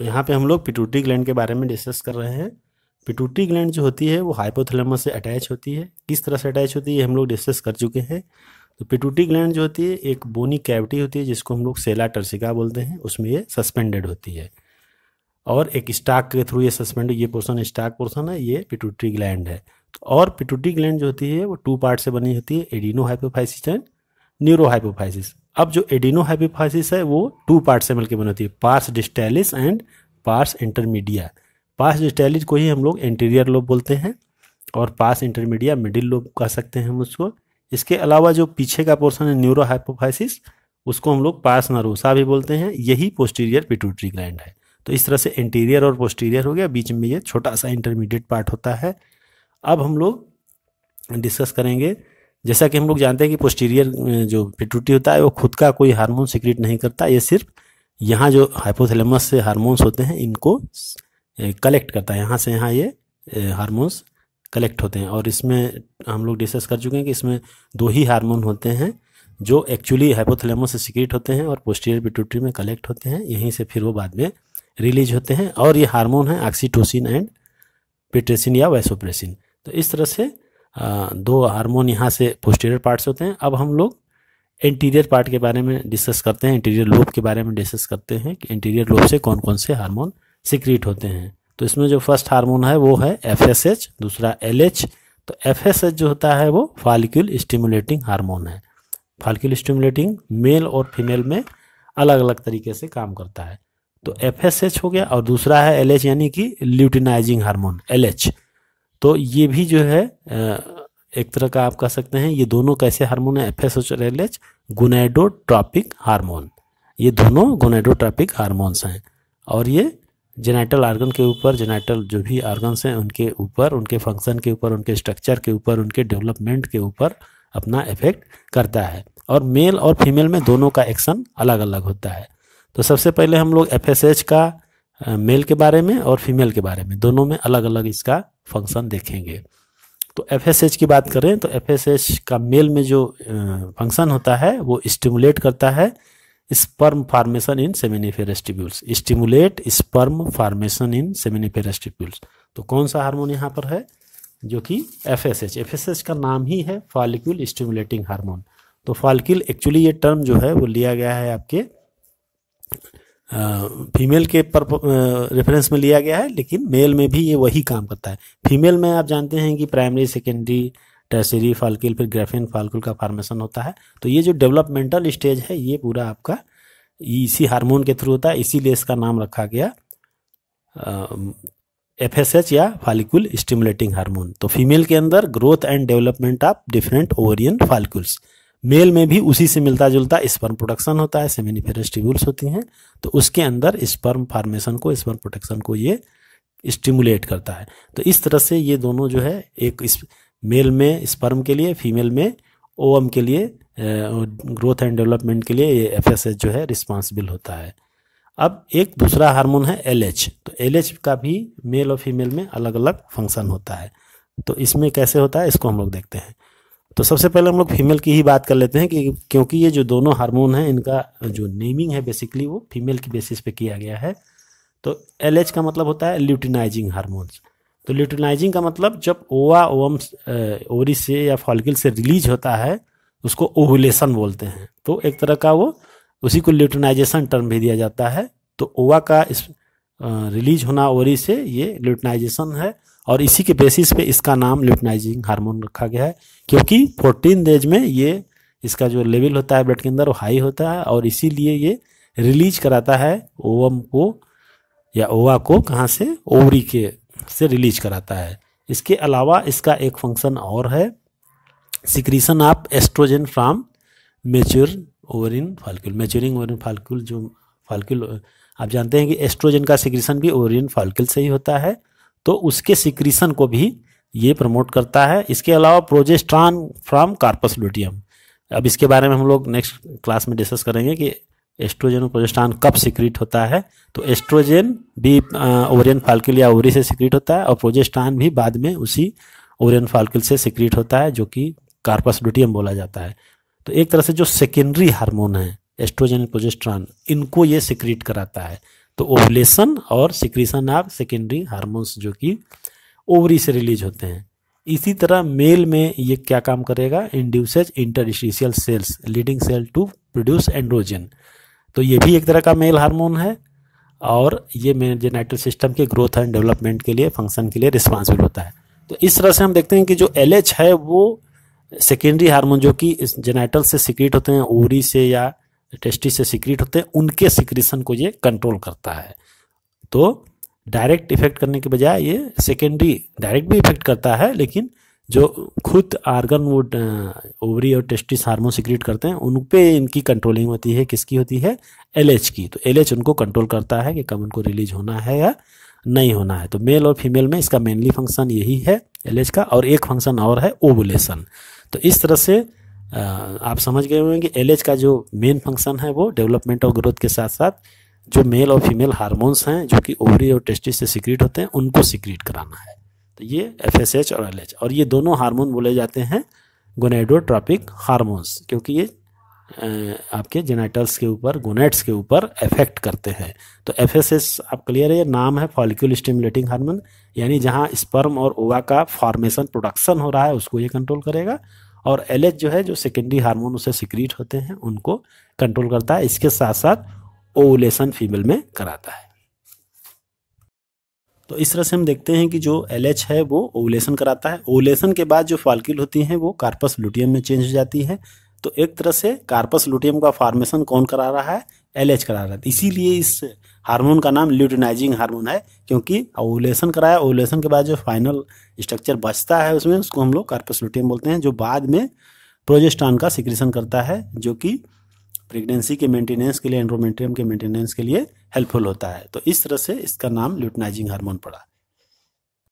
तो यहाँ पे हम लोग पिटूटी ग्लैंड के बारे में डिस्कस कर रहे हैं पिटूटी ग्लैंड जो होती है वो हाइपोथैलेमस से अटैच होती है किस तरह से अटैच होती है हम लोग डिस्कस कर चुके हैं तो पिटूटी ग्लैंड जो होती है एक बोनी कैविटी होती है जिसको हम लोग सेला टर्सिका बोलते हैं उसमें ये सस्पेंडेड होती है और एक स्टाक के थ्रू ये सस्पेंड ये पोर्सन स्टाक पोर्सन है ये पिटूटी ग्लैंड है तो और पिटूटी ग्लैंड जो होती है वो टू पार्ट से बनी होती है adeno hypophysis and neuro hypophysis अब जो एडिनो हाइपोफाइसिस है वो टू पार्ट से मिलकर बनी होती है pars distalis and pars intermedia pars distalis को ही हम लोग इंटीरियर लोब बोलते हैं और पास इंटरमीडिया मिडिल लोब कह सकते हैं हम उसको इसके अलावा जो पीछे का पोर्सन है न्यूरो हाइपोफाइसिस उसको हम लोग पास नरोसा भी बोलते हैं यही पोस्टीरियर पिटूटरी ग्लैंड है तो इस तरह से इंटीरियर और पोस्टीरियर हो गया बीच में ये छोटा सा इंटरमीडिएट पार्ट होता है अब हम लोग डिस्कस करेंगे जैसा कि हम लोग जानते हैं कि पोस्टीरियर जो पिटूटी होता है वो खुद का कोई हार्मोन सिक्रिट नहीं करता ये सिर्फ यहाँ जो हाइपोथैलेमस से हार्मोन्स होते हैं इनको कलेक्ट करता है यहाँ से यहाँ ये हार्मोन्स कलेक्ट होते हैं और इसमें हम लोग डिस्कस कर चुके हैं कि इसमें दो ही हार्मोन होते हैं जो एक्चुअली हाइपोथैलेमस से सिक्रेट होते हैं और पोस्टीरियर पिट्यूटरी में कलेक्ट होते हैं यहीं से फिर वो बाद में रिलीज होते हैं और ये हार्मोन है ऑक्सीटोसिन एंड पिट्रेसिन या वैसोप्रेसिन तो इस तरह से दो हार्मोन यहाँ से पोस्टीरियर पार्ट्स होते हैं अब हम लोग इंटीरियर पार्ट के बारे में डिस्कस करते हैं इंटीरियर लोब के बारे में डिस्कस करते हैं कि इंटीरियर लोब से कौन कौन से हार्मोन सिक्रीट होते हैं तो इसमें जो फर्स्ट हार्मोन है वो है एफ दूसरा एल तो एफ जो होता है वो फालिक्यूल स्टिमुलेटिंग हार्मोन है फालिक्यूल स्टिमुलेटिंग मेल और फीमेल में अलग अलग तरीके से काम करता है तो एफ हो गया और दूसरा है एल यानी कि ल्यूटिनाइजिंग हार्मोन एल तो ये भी जो है एक तरह का आप कह सकते हैं ये दोनों कैसे हार्मोन है F S H L H gonadotropic hormone ये दोनों गुनेडोट्रॉपिक हारमोन्स हैं और ये जेनाइटल आर्गन के ऊपर जेनाइटल जो भी आर्गन्स हैं उनके ऊपर उनके फंक्शन के ऊपर उनके स्ट्रक्चर के ऊपर उनके डेवलपमेंट के ऊपर अपना इफेक्ट करता है और मेल और फीमेल में दोनों का एक्शन अलग अलग होता है तो सबसे पहले हम लोग एफ का मेल के बारे में और फीमेल के बारे में दोनों में अलग अलग इसका फंक्शन देखेंगे तो एफ की बात करें तो एफ का मेल में जो फंक्शन होता है वो स्टिमुलेट करता है sperm formation in seminiferous tubules stimulate sperm formation in seminiferous tubules तो कौन सा हार्मोन यहाँ पर है जो कि F S H H F S का नाम ही है फॉलिक्यूल स्टिमुलेटिंग हार्मोन तो फॉलिक्यूल एक्चुअली ये टर्म जो है वो लिया गया है आपके फीमेल के पर रेफरेंस में लिया गया है लेकिन मेल में भी ये वही काम करता है फीमेल में आप जानते हैं कि प्राइमरी सेकेंडरी टर्सरी फालकिल फिर ग्रेफिन फालकुल का फार्मेशन होता है तो ये जो डेवलपमेंटल स्टेज है ये पूरा आपका इसी हार्मोन के थ्रू होता है इसीलिए इसका नाम रखा गया एफ एस एच या फालिकुल स्टिमुलेटिंग हार्मोन तो फीमेल के अंदर growth and development of different ovarian follicles male में भी उसी से मिलता जुलता स्पर्म प्रोडक्शन होता है सेमिनिफेरस ट्यूबुल्स होती हैं तो उसके अंदर स्पर्म फार्मेशन को स्पर्म प्रोटेक्शन को ये स्टिमुलेट करता है तो इस तरह से ये दोनों जो है एक मेल में स्पर्म के लिए फीमेल में ओवम के लिए ग्रोथ एंड डेवलपमेंट के लिए ये एफ जो है रिस्पॉन्सिबल होता है अब एक दूसरा हार्मोन है एल तो एल का भी मेल और फीमेल में अलग अलग फंक्शन होता है तो इसमें कैसे होता है इसको हम लोग देखते हैं तो सबसे पहले हम लोग फीमेल की ही बात कर लेते हैं कि क्योंकि ये जो दोनों हार्मोन हैं इनका जो नेमिंग है बेसिकली वो फीमेल की बेसिस पे किया गया है तो एल का मतलब होता है ल्यूटिनाइजिंग हारमोन्स तो ल्यूटिनाइजिंग का मतलब जब ओवा ओवम ओरी से या फॉलिकल से रिलीज होता है उसको ओहुलेशन बोलते हैं तो एक तरह का वो उसी को ल्यूटिनाइजेशन टर्म भी दिया जाता है तो ओवा का इस रिलीज होना ओवरी से ये ल्यूटनाइजेशन है और इसी के बेसिस पे इसका नाम ल्यूटनाइजिंग हार्मोन रखा गया है क्योंकि फोर्टीन डेज में ये इसका जो लेवल होता है ब्लड के अंदर वो हाई होता है और इसीलिए ये रिलीज कराता है ओवम को या ओवा को कहाँ से ओवरी के से रिलीज कराता है इसके अलावा इसका एक फंक्शन और है secretion of estrogen from mature ovarian follicle maturing ovarian follicle जो फाल्क्यूल आप जानते हैं कि एस्ट्रोजन का सिक्रीसन भी ओरियन फॉलिकल से ही होता है तो उसके सिक्रीसन को भी ये प्रमोट करता है इसके अलावा प्रोजेस्ट्रॉन फ्रॉम कार्पस लुटियम अब इसके बारे में हम लोग नेक्स्ट क्लास में डिस्कस करेंगे कि एस्ट्रोजन और प्रोजेस्ट्रॉन कब सिक्रीट होता है तो एस्ट्रोजन भी ओरियन फॉलिकल या ओवरी से सिक्रीट होता है और प्रोजेस्ट्रॉन भी बाद में उसी ओरियन फाल्किल से सिक्रीट होता है जो कि कार्पस लुटियम बोला जाता है तो एक तरह से जो सेकेंडरी हार्मोन है एस्ट्रोजन प्रोजेस्ट्रॉन इनको ये सिक्रीट कराता है तो ओवलेशन और सिक्रीशन ऑफ सेकेंडरी हार्मोन्स जो कि ओवरी से रिलीज होते हैं इसी तरह मेल में ये क्या काम करेगा induces interstitial cells Leydig cell to produce androgen तो ये भी एक तरह का मेल हार्मोन है और ये जेनाइटल सिस्टम के ग्रोथ एंड डेवलपमेंट के लिए फंक्शन के लिए रिस्पॉन्सिबल होता है तो इस तरह से हम देखते हैं कि जो एल है वो सेकेंडरी हार्मोन जो कि जेनाइटल से सिक्रीट होते हैं ओवरी से या टेस्टी से सिक्रीट होते हैं उनके सिक्रीशन को ये कंट्रोल करता है तो डायरेक्ट इफेक्ट करने के बजाय ये सेकेंडरी डायरेक्ट भी इफेक्ट करता है लेकिन जो खुद आर्गन वो ओवरी और टेस्टिस हार्मोन सिक्रीट करते हैं उन पे इनकी कंट्रोलिंग होती है किसकी होती है एल की तो एल उनको कंट्रोल करता है कि कब उनको रिलीज होना है या नहीं होना है तो मेल और फीमेल में इसका मेनली फंक्शन यही है एल का और एक फंक्शन और है ओबुलेशन तो इस तरह से आप समझ गए होंगे कि एल का जो मेन फंक्शन है वो डेवलपमेंट और ग्रोथ के साथ साथ जो मेल और फीमेल हार्मोन्स हैं जो कि ओवरी और टेस्टिस से सीक्रेट होते हैं उनको सिक्रीट कराना है तो ये एफ और एल और ये दोनों हार्मोन बोले जाते हैं गोनेडोट्रॉपिक हार्मोन्स क्योंकि ये आपके जेनाइटल्स के ऊपर गोनेट्स के ऊपर इफेक्ट करते हैं तो एफ एस एस आप क्लियर है ये नाम है फॉलिक्यूल स्टिमुलेटिंग हार्मोन यानी जहाँ स्पर्म और ओवा का फॉर्मेशन प्रोडक्शन हो रहा है उसको ये कंट्रोल करेगा और एल जो है जो सेकेंडरी हार्मोन उसे सिक्रीट होते हैं उनको कंट्रोल करता है इसके साथ साथ ओवलेशन फीमेल में कराता है तो इस तरह से हम देखते हैं कि जो एल है वो ओवलेशन कराता है ओवलेशन के बाद जो फालकिल होती हैं वो कार्पस लुटियम में चेंज हो जाती है तो एक तरह से कार्पस लुटियम का फॉर्मेशन कौन करा रहा है एल करा रहा है इसीलिए इस हार्मोन का नाम ल्यूटिनाइजिंग हार्मोन है क्योंकि ओवलेशन कराया ओवलेशन के बाद जो फाइनल स्ट्रक्चर बचता है उसमें उसको हम लोग कार्पस लुटियम बोलते हैं जो बाद में प्रोजेस्टान का सिक्रेशन करता है जो कि प्रेगनेंसी के मेंटेनेंस के लिए एंड्रोमेट्रियम के मेंटेनेंस के लिए हेल्पफुल होता है तो इस तरह से इसका नाम ल्यूटनाइजिंग हार्मोन पड़ा